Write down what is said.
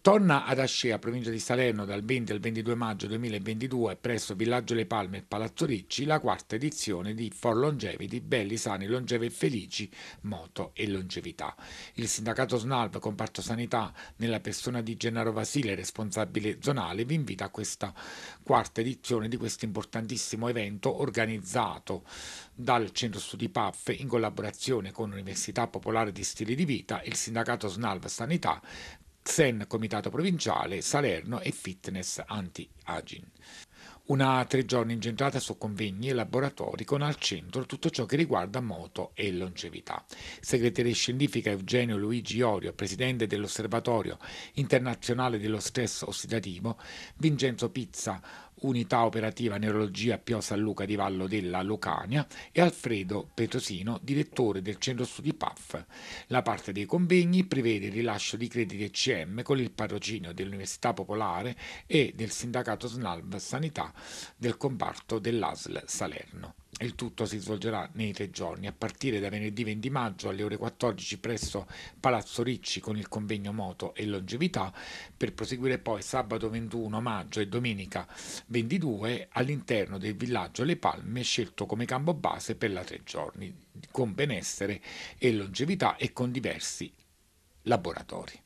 Torna ad Ascea, provincia di Salerno, dal 20 al 22 maggio 2022 presso Villaggio Le Palme e Palazzo Ricci la quarta edizione di For Longevity, belli, sani, longevi e felici, moto e longevità. Il sindacato SNALP Comparto Sanità, nella persona di Gennaro Vasile, responsabile zonale, vi invita a questa quarta edizione di questo importantissimo evento organizzato dal Centro Studi PAF in collaborazione con l'Università Popolare di Stili di Vita e il sindacato SNALP Sanità Sen Comitato Provinciale, Salerno e Fitness Anti-Agin. Una tre giorni incentrata su convegni e laboratori con al centro tutto ciò che riguarda moto e longevità. Segretaria scientifica Eugenio Luigi Orio, presidente dell'Osservatorio internazionale dello stress ossidativo, Vincenzo Pizza, unità operativa neurologia Pio San Luca di Vallo della Lucania e Alfredo Petrosino, direttore del centro studi PAF. La parte dei convegni prevede il rilascio di crediti ECM con il patrocinio dell'Università Popolare e del sindacato SNALV Sanità del comparto dell'ASL Salerno. Il tutto si svolgerà nei tre giorni, a partire da venerdì 20 maggio alle ore 14 presso Palazzo Ricci con il convegno Moto e Longevità, per proseguire poi sabato 21 maggio e domenica 22 all'interno del villaggio Le Palme, scelto come campo base per la tre giorni, con benessere e longevità e con diversi laboratori.